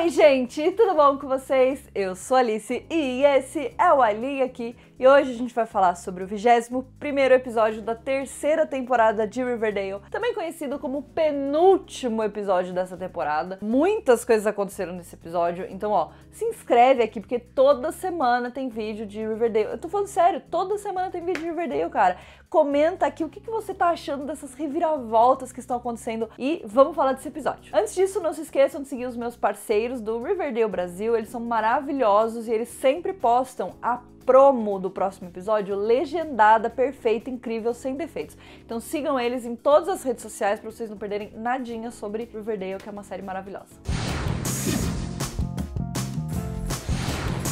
Oi, gente, tudo bom com vocês? Eu sou Alice e esse é o Ali aqui. E hoje a gente vai falar sobre o 21 episódio da terceira temporada de Riverdale, também conhecido como penúltimo episódio dessa temporada. Muitas coisas aconteceram nesse episódio, então ó, se inscreve aqui porque toda semana tem vídeo de Riverdale. Eu tô falando sério, toda semana tem vídeo de Riverdale, cara comenta aqui o que, que você está achando dessas reviravoltas que estão acontecendo e vamos falar desse episódio. Antes disso, não se esqueçam de seguir os meus parceiros do Riverdale Brasil, eles são maravilhosos e eles sempre postam a promo do próximo episódio legendada, perfeita, incrível, sem defeitos. Então sigam eles em todas as redes sociais para vocês não perderem nadinha sobre Riverdale, que é uma série maravilhosa.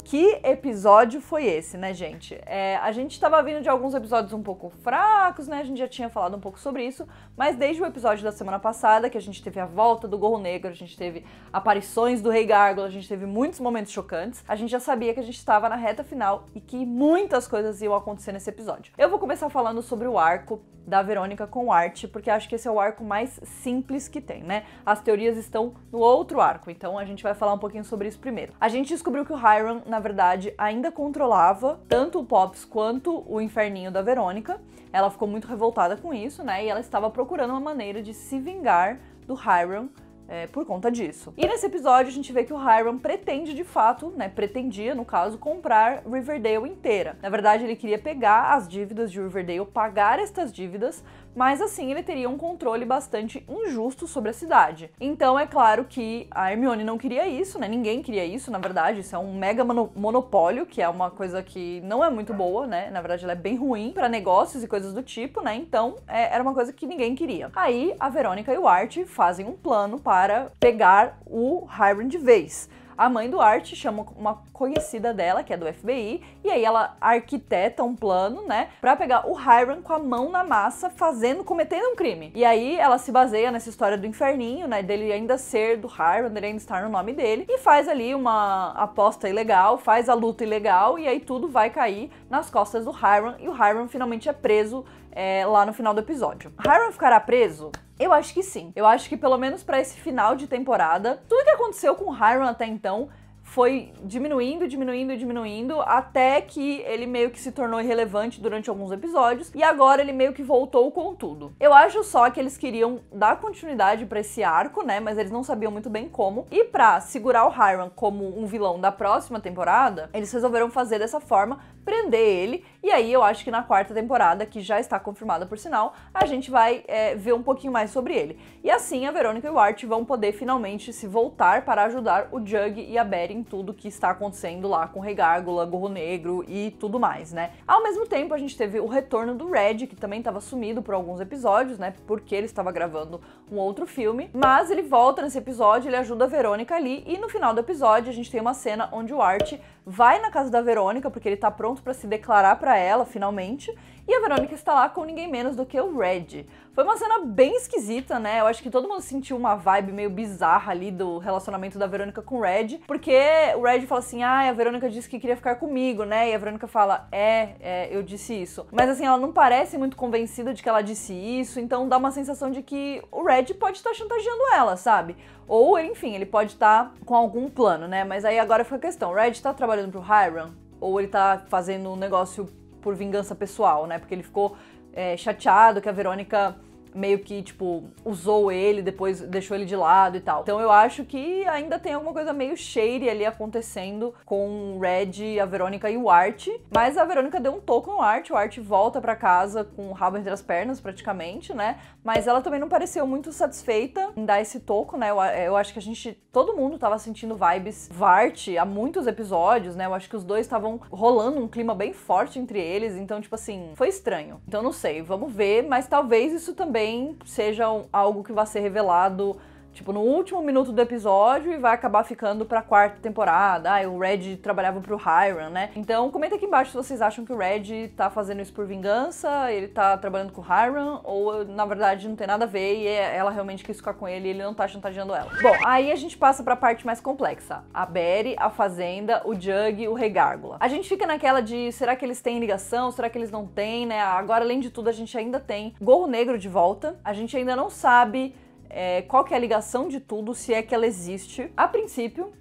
que episódio foi esse, né, gente? É, a gente estava vindo de alguns episódios um pouco fracos, né? A gente já tinha falado um pouco sobre isso, mas desde o episódio da semana passada, que a gente teve a volta do Gorro Negro, a gente teve aparições do Rei Gárgula, a gente teve muitos momentos chocantes, a gente já sabia que a gente estava na reta final e que muitas coisas iam acontecer nesse episódio. Eu vou começar falando sobre o arco da Verônica com o Arte, porque acho que esse é o arco mais simples que tem, né? As teorias estão no outro arco, então a gente vai falar um pouquinho sobre isso primeiro. A gente descobriu que o Hiram, na na verdade, ainda controlava tanto o Pops quanto o inferninho da Verônica. Ela ficou muito revoltada com isso, né? E ela estava procurando uma maneira de se vingar do Hiram é, por conta disso. E nesse episódio a gente vê que o Hiram pretende de fato, né, pretendia no caso, comprar Riverdale inteira. Na verdade ele queria pegar as dívidas de Riverdale, pagar estas dívidas mas assim ele teria um controle bastante injusto sobre a cidade. Então é claro que a Hermione não queria isso, né? Ninguém queria isso, na verdade, isso é um mega monopólio, que é uma coisa que não é muito boa, né? Na verdade, ela é bem ruim para negócios e coisas do tipo, né? Então é, era uma coisa que ninguém queria. Aí a Verônica e o Art fazem um plano para pegar o Hiram de vez. A mãe do Art chama uma conhecida dela, que é do FBI, e aí ela arquiteta um plano, né, para pegar o Hiram com a mão na massa, fazendo, cometendo um crime. E aí ela se baseia nessa história do inferninho, né, dele ainda ser do Hiram, dele ainda estar no nome dele, e faz ali uma aposta ilegal, faz a luta ilegal, e aí tudo vai cair nas costas do Hiram, e o Hiram finalmente é preso é, lá no final do episódio. Hiram ficará preso? Eu acho que sim. Eu acho que pelo menos para esse final de temporada, tudo que aconteceu com Hiram até então foi diminuindo, diminuindo, diminuindo, até que ele meio que se tornou irrelevante durante alguns episódios, e agora ele meio que voltou com tudo. Eu acho só que eles queriam dar continuidade para esse arco, né, mas eles não sabiam muito bem como, e pra segurar o Hiram como um vilão da próxima temporada, eles resolveram fazer dessa forma, prender ele, e aí eu acho que na quarta temporada, que já está confirmada por sinal, a gente vai é, ver um pouquinho mais sobre ele. E assim a Verônica e o Art vão poder finalmente se voltar para ajudar o Jug e a Betty em tudo que está acontecendo lá com Regárgula, Gorro Negro e tudo mais, né? Ao mesmo tempo, a gente teve o retorno do Red, que também estava sumido por alguns episódios, né? Porque ele estava gravando um outro filme. Mas ele volta nesse episódio, ele ajuda a Verônica ali, e no final do episódio a gente tem uma cena onde o Art vai na casa da Verônica, porque ele tá pronto para se declarar para ela, finalmente, e a Verônica está lá com ninguém menos do que o Red. Foi uma cena bem esquisita, né? Eu acho que todo mundo sentiu uma vibe meio bizarra ali do relacionamento da Verônica com o Red, porque o Red fala assim: ah, a Verônica disse que queria ficar comigo, né? E a Verônica fala: é, é, eu disse isso. Mas assim, ela não parece muito convencida de que ela disse isso, então dá uma sensação de que o Red pode estar tá chantageando ela, sabe? Ou, enfim, ele pode estar tá com algum plano, né? Mas aí agora fica a questão: o Red tá trabalhando olhando pro Hiram, ou ele tá fazendo um negócio por vingança pessoal, né? Porque ele ficou é, chateado que a Verônica meio que, tipo, usou ele, depois deixou ele de lado e tal. Então eu acho que ainda tem alguma coisa meio shady ali acontecendo com o Red, a Verônica e o Art. Mas a Verônica deu um toco no Art, o Art volta para casa com o rabo entre as pernas, praticamente, né? Mas ela também não pareceu muito satisfeita em dar esse toco, né? Eu, eu acho que a gente, todo mundo tava sentindo vibes Vart há muitos episódios, né? Eu acho que os dois estavam rolando um clima bem forte entre eles, então, tipo assim, foi estranho. Então não sei, vamos ver, mas talvez isso também também seja algo que vai ser revelado tipo, no último minuto do episódio e vai acabar ficando pra quarta temporada. Ah, o Red trabalhava pro Hiram, né? Então comenta aqui embaixo se vocês acham que o Red tá fazendo isso por vingança, ele tá trabalhando com o Hiram, ou na verdade não tem nada a ver e é ela realmente quis ficar com ele e ele não tá chantageando ela. Bom, aí a gente passa pra parte mais complexa. A Berry, a Fazenda, o Jug, o Regárgula. A gente fica naquela de será que eles têm ligação, será que eles não têm, né? Agora, além de tudo, a gente ainda tem Gorro Negro de volta. A gente ainda não sabe é, qual que é a ligação de tudo, se é que ela existe. A princípio,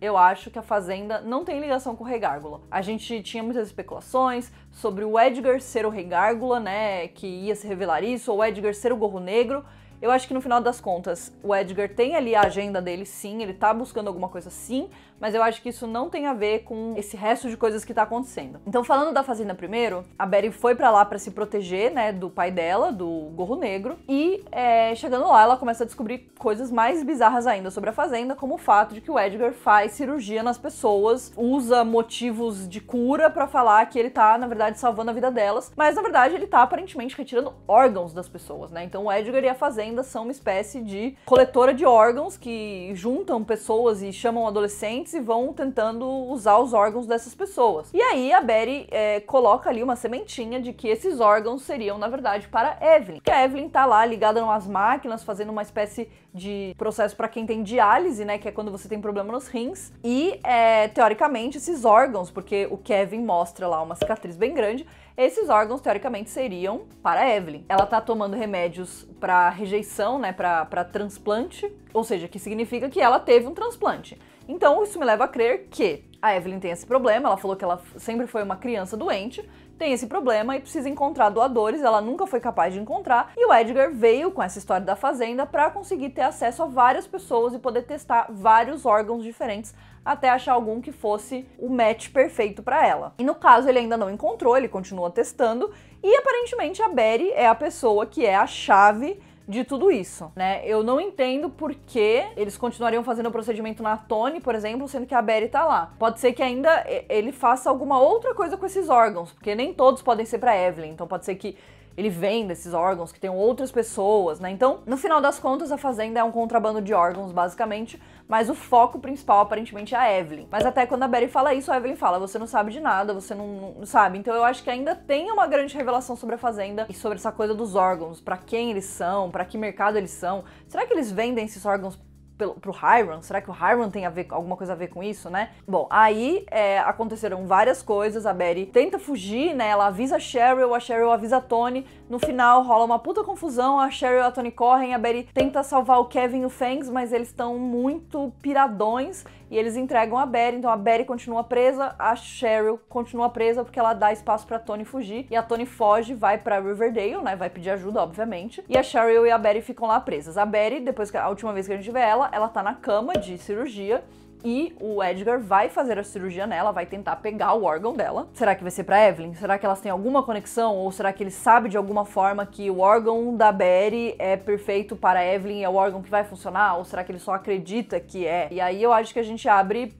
eu acho que a Fazenda não tem ligação com o Rei Gárgula. A gente tinha muitas especulações sobre o Edgar ser o Rei Gárgula, né, que ia se revelar isso, ou o Edgar ser o Gorro Negro, eu acho que no final das contas, o Edgar tem ali a agenda dele, sim, ele tá buscando alguma coisa, sim, mas eu acho que isso não tem a ver com esse resto de coisas que tá acontecendo. Então, falando da fazenda primeiro, a Betty foi para lá para se proteger, né, do pai dela, do Gorro Negro, e é, chegando lá, ela começa a descobrir coisas mais bizarras ainda sobre a fazenda, como o fato de que o Edgar faz cirurgia nas pessoas, usa motivos de cura para falar que ele tá, na verdade, salvando a vida delas, mas na verdade ele tá aparentemente retirando órgãos das pessoas, né? Então, o Edgar e a fazenda ainda são uma espécie de coletora de órgãos que juntam pessoas e chamam adolescentes e vão tentando usar os órgãos dessas pessoas. E aí a Betty é, coloca ali uma sementinha de que esses órgãos seriam, na verdade, para Evelyn. Que a Evelyn tá lá ligada nas máquinas, fazendo uma espécie de processo para quem tem diálise, né? Que é quando você tem problema nos rins. E, é, teoricamente, esses órgãos, porque o Kevin mostra lá uma cicatriz bem grande, esses órgãos, teoricamente, seriam para Evelyn. Ela tá tomando remédios para rejeição, né, para transplante, ou seja, que significa que ela teve um transplante. Então, isso me leva a crer que a Evelyn tem esse problema, ela falou que ela sempre foi uma criança doente, tem esse problema e precisa encontrar doadores, ela nunca foi capaz de encontrar, e o Edgar veio com essa história da fazenda para conseguir ter acesso a várias pessoas e poder testar vários órgãos diferentes até achar algum que fosse o match perfeito para ela. E no caso ele ainda não encontrou, ele continua testando e aparentemente a Berry é a pessoa que é a chave de tudo isso, né? Eu não entendo por que eles continuariam fazendo o procedimento na Tony, por exemplo, sendo que a Berry tá lá. Pode ser que ainda ele faça alguma outra coisa com esses órgãos, porque nem todos podem ser para Evelyn, então pode ser que ele vende esses órgãos que tem outras pessoas, né? Então, no final das contas, a Fazenda é um contrabando de órgãos, basicamente, mas o foco principal aparentemente é a Evelyn. Mas até quando a Barry fala isso, a Evelyn fala: você não sabe de nada, você não, não sabe. Então eu acho que ainda tem uma grande revelação sobre a Fazenda e sobre essa coisa dos órgãos, para quem eles são, para que mercado eles são. Será que eles vendem esses órgãos pelo, pro Hiram? Será que o Hiram tem a ver, alguma coisa a ver com isso, né? Bom, aí é, aconteceram várias coisas. A Betty tenta fugir, né? Ela avisa a Cheryl, a Cheryl avisa a Tony. No final rola uma puta confusão. A Cheryl e a Tony correm. A Betty tenta salvar o Kevin e o Fangs, mas eles estão muito piradões e eles entregam a Barry. Então a Barry continua presa, a Cheryl continua presa porque ela dá espaço para Tony fugir e a Tony foge, vai para Riverdale, né? Vai pedir ajuda, obviamente. E a Cheryl e a Barry ficam lá presas. A Barry, depois que a última vez que a gente vê ela, ela tá na cama de cirurgia e o Edgar vai fazer a cirurgia nela, vai tentar pegar o órgão dela. Será que vai ser para Evelyn? Será que elas têm alguma conexão ou será que ele sabe de alguma forma que o órgão da Barry é perfeito para Evelyn, é o órgão que vai funcionar ou será que ele só acredita que é? E aí eu acho que a gente abre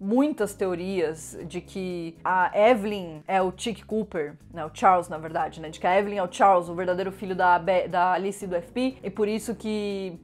muitas teorias de que a Evelyn é o Chick Cooper, né, o Charles na verdade, né, de que a Evelyn é o Charles, o verdadeiro filho da, Be da Alice e do FP, e por isso que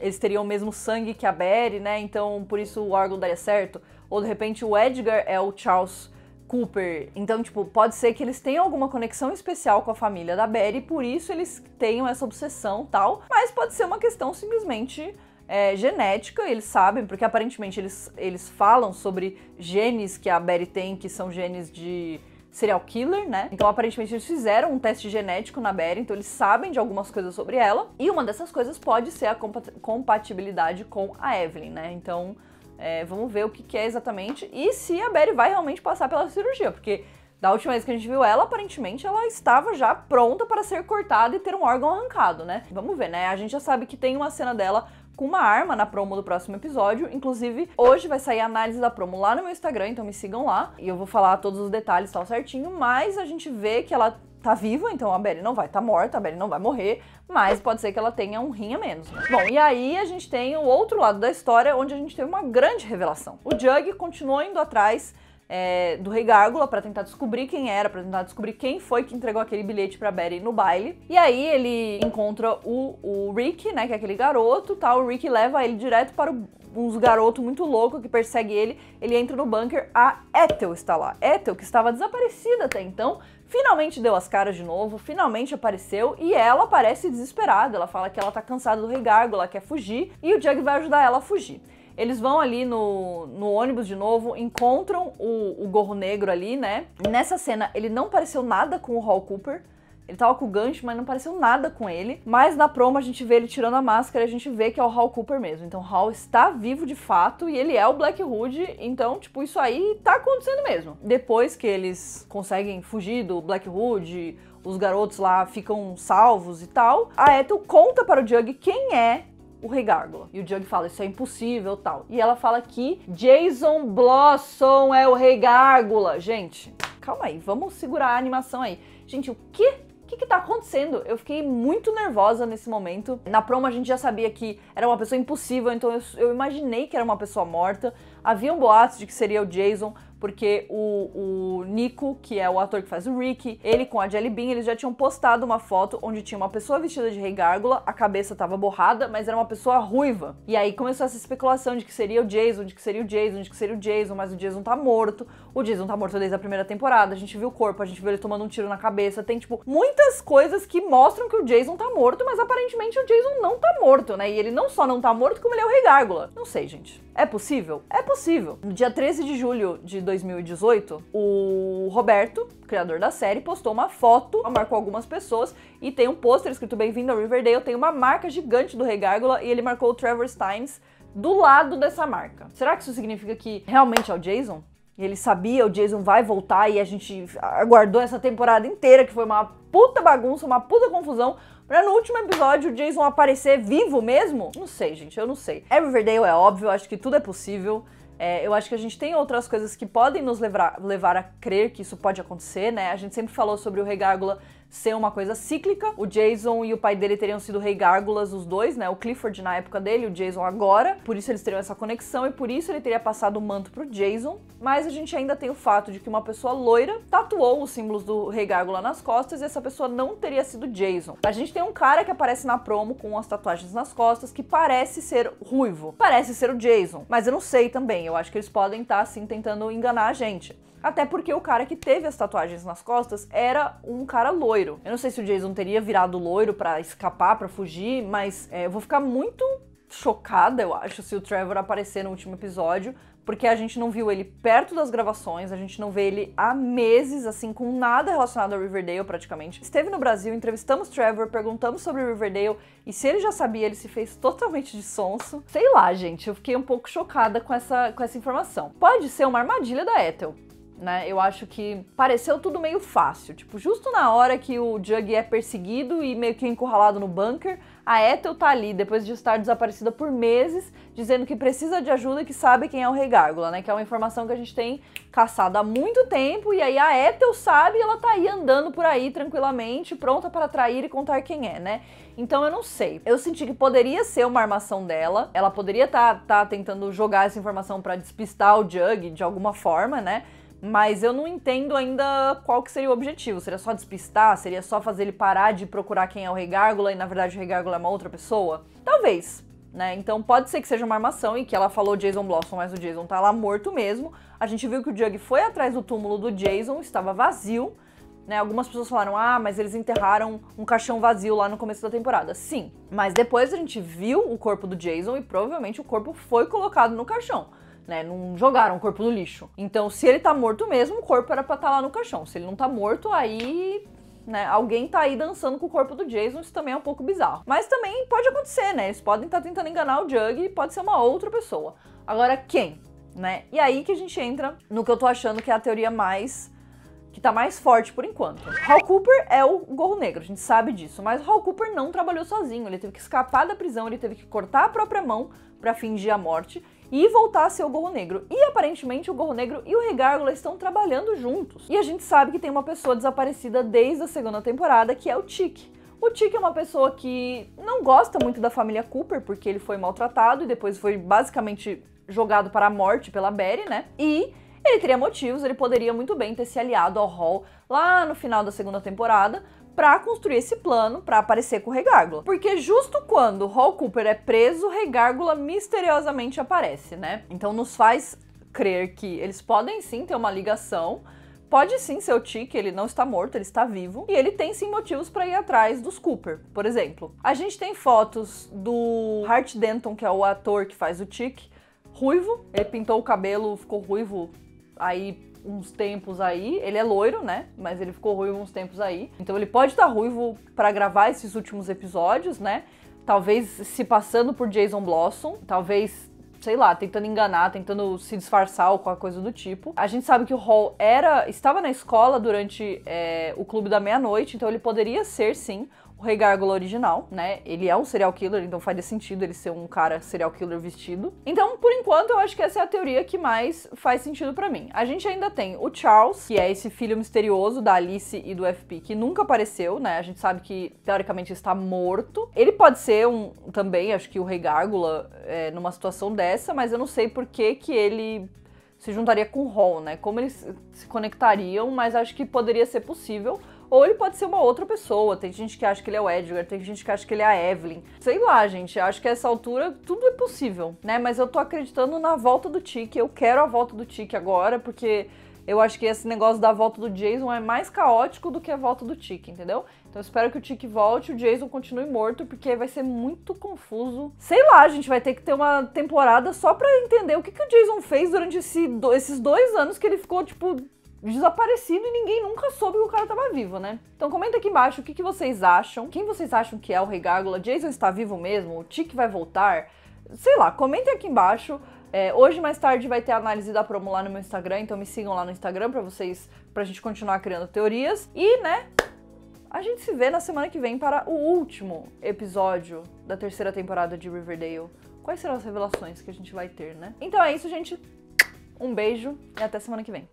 eles teriam o mesmo sangue que a Barry, né? Então por isso o órgão daria certo. Ou de repente o Edgar é o Charles Cooper. Então, tipo, pode ser que eles tenham alguma conexão especial com a família da Barry, por isso eles tenham essa obsessão tal. Mas pode ser uma questão simplesmente é, genética, eles sabem, porque aparentemente eles, eles falam sobre genes que a Barry tem, que são genes de serial killer, né? Então, aparentemente, eles fizeram um teste genético na Beren, então eles sabem de algumas coisas sobre ela. E uma dessas coisas pode ser a compatibilidade com a Evelyn, né? Então, é, vamos ver o que, que, é exatamente e se a Beren vai realmente passar pela cirurgia, porque da última vez que a gente viu ela, aparentemente ela estava já pronta para ser cortada e ter um órgão arrancado, né? Vamos ver, né? A gente já sabe que tem uma cena dela com uma arma na promo do próximo episódio. Inclusive, hoje vai sair a análise da promo lá no meu Instagram, então me sigam lá. E eu vou falar todos os detalhes tal certinho, mas a gente vê que ela tá viva, então a Belly não vai estar tá morta, a Belly não vai morrer, mas pode ser que ela tenha um rim a menos. Bom, e aí a gente tem o outro lado da história, onde a gente teve uma grande revelação. O Jug continuou indo atrás é, do Rei Gárgula para tentar descobrir quem era, para tentar descobrir quem foi que entregou aquele bilhete para Barry no baile. E aí ele encontra o, o Rick, né, que é aquele garoto, tá? O Rick leva ele direto para o, uns garotos muito louco que persegue ele. Ele entra no bunker, a Ethel está lá. Ethel, que estava desaparecida até então, finalmente deu as caras de novo, finalmente apareceu e ela parece desesperada. Ela fala que ela tá cansada do Rei Gárgula, quer fugir e o Jug vai ajudar ela a fugir. Eles vão ali no, no ônibus de novo, encontram o, o gorro negro ali, né? Nessa cena, ele não pareceu nada com o Hall Cooper. Ele tava com o gancho, mas não pareceu nada com ele. Mas na promo a gente vê ele tirando a máscara e a gente vê que é o Hal Cooper mesmo. Então Hal está vivo de fato e ele é o Black Hood. Então, tipo, isso aí tá acontecendo mesmo. Depois que eles conseguem fugir do Black Hood, os garotos lá ficam salvos e tal, a Ethel conta para o Jug quem é o Rei Gárgula. E o Jug fala, isso é impossível, tal. E ela fala que Jason Blossom é o Rei Gárgula. Gente, calma aí, vamos segurar a animação aí. Gente, o que o que, que tá acontecendo? Eu fiquei muito nervosa nesse momento. Na promo a gente já sabia que era uma pessoa impossível, então eu, eu imaginei que era uma pessoa morta. Havia um boato de que seria o Jason, porque o, o Nico, que é o ator que faz o Rick, ele com a Jelly Bean, eles já tinham postado uma foto onde tinha uma pessoa vestida de rei gárgula, a cabeça tava borrada, mas era uma pessoa ruiva. E aí começou essa especulação de que seria o Jason, de que seria o Jason, de que seria o Jason, mas o Jason tá morto. O Jason tá morto desde a primeira temporada, a gente viu o corpo, a gente viu ele tomando um tiro na cabeça, tem tipo muitas coisas que mostram que o Jason tá morto, mas aparentemente o Jason não tá morto, né? E ele não só não tá morto, como ele é o rei gárgula. Não sei, gente. É possível? É possível. No dia 13 de julho de 2018, o Roberto, criador da série, postou uma foto, marcou algumas pessoas e tem um pôster escrito Bem-vindo ao Riverdale, tem uma marca gigante do Rei Gárgula e ele marcou o Trevor Steins do lado dessa marca. Será que isso significa que realmente é o Jason? ele sabia, o Jason vai voltar e a gente aguardou essa temporada inteira, que foi uma puta bagunça, uma puta confusão, pra no último episódio o Jason aparecer vivo mesmo? Não sei, gente, eu não sei. É Riverdale, é óbvio, acho que tudo é possível. É, eu acho que a gente tem outras coisas que podem nos levar, levar a crer que isso pode acontecer, né? A gente sempre falou sobre o Regárgula ser uma coisa cíclica. O Jason e o pai dele teriam sido rei gárgulas, os dois, né? O Clifford na época dele, o Jason agora. Por isso eles teriam essa conexão e por isso ele teria passado o manto pro Jason. Mas a gente ainda tem o fato de que uma pessoa loira tatuou os símbolos do rei gárgula nas costas e essa pessoa não teria sido Jason. A gente tem um cara que aparece na promo com as tatuagens nas costas que parece ser ruivo. Parece ser o Jason, mas eu não sei também. Eu acho que eles podem estar tá, assim tentando enganar a gente. Até porque o cara que teve as tatuagens nas costas era um cara loiro. Eu não sei se o Jason teria virado loiro para escapar, para fugir, mas é, eu vou ficar muito chocada, eu acho, se o Trevor aparecer no último episódio, porque a gente não viu ele perto das gravações, a gente não vê ele há meses, assim, com nada relacionado a Riverdale praticamente. Esteve no Brasil, entrevistamos Trevor, perguntamos sobre Riverdale e se ele já sabia, ele se fez totalmente de sonso. Sei lá, gente, eu fiquei um pouco chocada com essa, com essa informação. Pode ser uma armadilha da Ethel, né? Eu acho que pareceu tudo meio fácil. Tipo, justo na hora que o Jug é perseguido e meio que encurralado no bunker, a Ethel tá ali, depois de estar desaparecida por meses, dizendo que precisa de ajuda e que sabe quem é o Rei Gárgula, né? Que é uma informação que a gente tem caçado há muito tempo. E aí a Ethel sabe e ela tá aí andando por aí tranquilamente, pronta para trair e contar quem é, né? Então eu não sei. Eu senti que poderia ser uma armação dela. Ela poderia estar tá, tá tentando jogar essa informação para despistar o Jug de alguma forma, né? Mas eu não entendo ainda qual que seria o objetivo. Seria só despistar? Seria só fazer ele parar de procurar quem é o Regárgula e na verdade o Regárgula é uma outra pessoa? Talvez, né? Então pode ser que seja uma armação e que ela falou Jason Blossom, mas o Jason tá lá morto mesmo. A gente viu que o Jug foi atrás do túmulo do Jason, estava vazio. Né, algumas pessoas falaram, ah, mas eles enterraram um caixão vazio lá no começo da temporada. Sim, mas depois a gente viu o corpo do Jason e provavelmente o corpo foi colocado no caixão né? Não jogaram o corpo no lixo. Então, se ele tá morto mesmo, o corpo era pra estar tá lá no caixão. Se ele não tá morto, aí né? Alguém tá aí dançando com o corpo do Jason, isso também é um pouco bizarro. Mas também pode acontecer, né? Eles podem estar tá tentando enganar o Jug e pode ser uma outra pessoa. Agora, quem? Né? E aí que a gente entra no que eu tô achando que é a teoria mais. que tá mais forte por enquanto. Hal Cooper é o gorro negro, a gente sabe disso. Mas Hal Cooper não trabalhou sozinho, ele teve que escapar da prisão, ele teve que cortar a própria mão para fingir a morte e voltar a ser o Gorro Negro. E aparentemente o Gorro Negro e o Regárgula estão trabalhando juntos. E a gente sabe que tem uma pessoa desaparecida desde a segunda temporada, que é o Tique. O Tic é uma pessoa que não gosta muito da família Cooper, porque ele foi maltratado e depois foi basicamente jogado para a morte pela Barry, né? E ele teria motivos, ele poderia muito bem ter se aliado ao Hall lá no final da segunda temporada, para construir esse plano para aparecer com o Regárgula. Porque justo quando Hall Cooper é preso, Regárgula misteriosamente aparece, né? Então nos faz crer que eles podem sim ter uma ligação, pode sim ser o Tic, ele não está morto, ele está vivo, e ele tem sim motivos para ir atrás dos Cooper, por exemplo. A gente tem fotos do Hart Denton, que é o ator que faz o Tic, ruivo, ele pintou o cabelo, ficou ruivo aí uns tempos aí. Ele é loiro, né? Mas ele ficou ruivo uns tempos aí. Então ele pode estar tá ruivo para gravar esses últimos episódios, né? Talvez se passando por Jason Blossom, talvez sei lá, tentando enganar, tentando se disfarçar ou qualquer coisa do tipo. A gente sabe que o Hall era, estava na escola durante é, o Clube da Meia-Noite, então ele poderia ser, sim, o Rei Gárgula original, né? Ele é um serial killer, então faria sentido ele ser um cara serial killer vestido. Então, por enquanto, eu acho que essa é a teoria que mais faz sentido para mim. A gente ainda tem o Charles, que é esse filho misterioso da Alice e do FP, que nunca apareceu, né? A gente sabe que, teoricamente, está morto. Ele pode ser um, também, acho que o Rei Gárgula, é, numa situação dessa, mas eu não sei por que que ele se juntaria com o Hall, né? Como eles se conectariam, mas acho que poderia ser possível ou ele pode ser uma outra pessoa. Tem gente que acha que ele é o Edgar, tem gente que acha que ele é a Evelyn. Sei lá, gente. Acho que a essa altura tudo é possível, né? Mas eu tô acreditando na volta do Tique. Eu quero a volta do Tique agora, porque eu acho que esse negócio da volta do Jason é mais caótico do que a volta do Tique, entendeu? Então eu espero que o Tique volte, o Jason continue morto, porque vai ser muito confuso. Sei lá, a gente vai ter que ter uma temporada só pra entender o que, que o Jason fez durante esse, esses dois anos que ele ficou, tipo, desaparecido e ninguém nunca soube que o cara tava vivo, né? Então comenta aqui embaixo o que, que vocês acham. Quem vocês acham que é o Rei Gárgula? Jason está vivo mesmo? O Tick vai voltar? Sei lá, comentem aqui embaixo. É, hoje, mais tarde, vai ter a análise da promo lá no meu Instagram, então me sigam lá no Instagram pra vocês, pra gente continuar criando teorias. E, né, a gente se vê na semana que vem para o último episódio da terceira temporada de Riverdale. Quais serão as revelações que a gente vai ter, né? Então é isso, gente. Um beijo e até semana que vem.